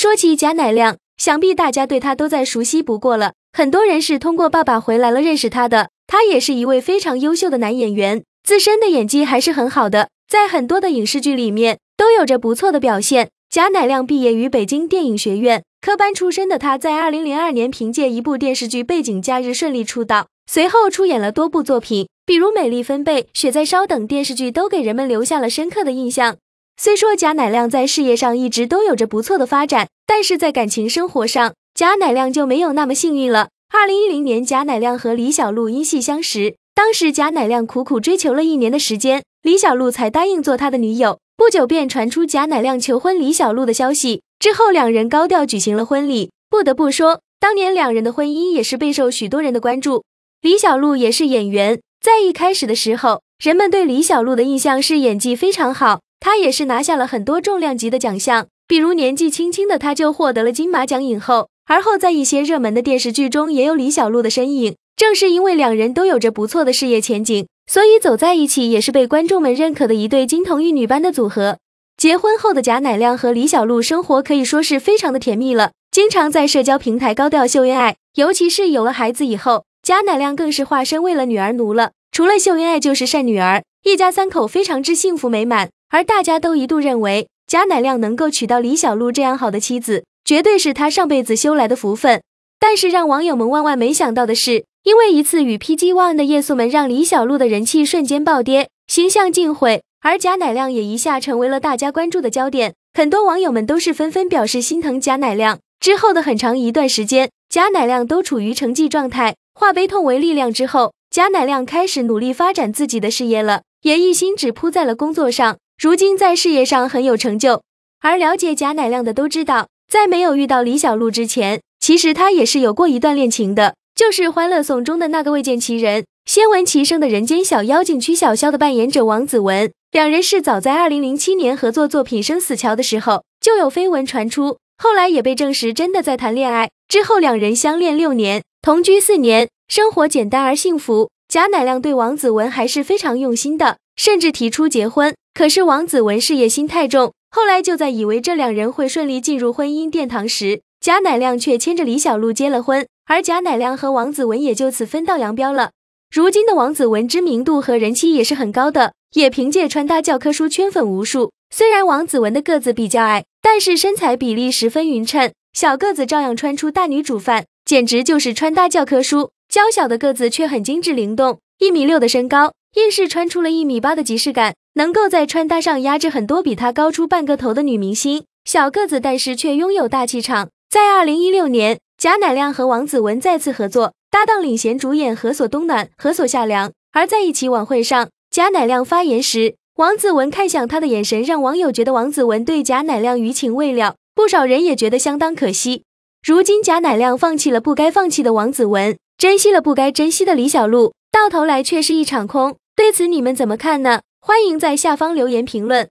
说起贾乃亮，想必大家对他都再熟悉不过了。很多人是通过《爸爸回来了》认识他的。他也是一位非常优秀的男演员，自身的演技还是很好的，在很多的影视剧里面都有着不错的表现。贾乃亮毕业于北京电影学院科班出身的他，在2002年凭借一部电视剧《背景假日》顺利出道，随后出演了多部作品，比如《美丽分贝》《雪在烧》等电视剧，都给人们留下了深刻的印象。虽说贾乃亮在事业上一直都有着不错的发展，但是在感情生活上，贾乃亮就没有那么幸运了。二零一零年，贾乃亮和李小璐因戏相识，当时贾乃亮苦苦追求了一年的时间，李小璐才答应做他的女友。不久便传出贾乃亮求婚李小璐的消息，之后两人高调举行了婚礼。不得不说，当年两人的婚姻也是备受许多人的关注。李小璐也是演员，在一开始的时候，人们对李小璐的印象是演技非常好。他也是拿下了很多重量级的奖项，比如年纪轻轻的他就获得了金马奖影后，而后在一些热门的电视剧中也有李小璐的身影。正是因为两人都有着不错的事业前景，所以走在一起也是被观众们认可的一对金童玉女般的组合。结婚后的贾乃亮和李小璐生活可以说是非常的甜蜜了，经常在社交平台高调秀恩爱，尤其是有了孩子以后，贾乃亮更是化身为了女儿奴了，除了秀恩爱就是晒女儿，一家三口非常之幸福美满。而大家都一度认为贾乃亮能够娶到李小璐这样好的妻子，绝对是他上辈子修来的福分。但是让网友们万万没想到的是，因为一次与 PG One 的夜宿门，让李小璐的人气瞬间暴跌，形象尽毁，而贾乃亮也一下成为了大家关注的焦点。很多网友们都是纷纷表示心疼贾乃亮。之后的很长一段时间，贾乃亮都处于沉寂状态，化悲痛为力量之后，贾乃亮开始努力发展自己的事业了，也一心只扑在了工作上。如今在事业上很有成就，而了解贾乃亮的都知道，在没有遇到李小璐之前，其实他也是有过一段恋情的，就是《欢乐颂》中的那个未见其人，先闻其声的人间小妖精曲筱绡的扮演者王子文。两人是早在2007年合作作品《生死桥》的时候就有绯闻传出，后来也被证实真的在谈恋爱。之后两人相恋六年，同居四年，生活简单而幸福。贾乃亮对王子文还是非常用心的，甚至提出结婚。可是王子文事业心太重，后来就在以为这两人会顺利进入婚姻殿堂时，贾乃亮却牵着李小璐结了婚，而贾乃亮和王子文也就此分道扬镳了。如今的王子文知名度和人气也是很高的，也凭借穿搭教科书圈粉无数。虽然王子文的个子比较矮，但是身材比例十分匀称，小个子照样穿出大女主范，简直就是穿搭教科书。娇小的个子却很精致灵动，一米六的身高硬是穿出了一米八的即视感，能够在穿搭上压制很多比她高出半个头的女明星。小个子但是却拥有大气场。在二零一六年，贾乃亮和王子文再次合作，搭档领衔主演《何所冬暖，何所夏凉》。而在一起晚会上，贾乃亮发言时，王子文看向他的眼神让网友觉得王子文对贾乃亮余情未了，不少人也觉得相当可惜。如今贾乃亮放弃了不该放弃的王子文。珍惜了不该珍惜的李小璐，到头来却是一场空。对此你们怎么看呢？欢迎在下方留言评论。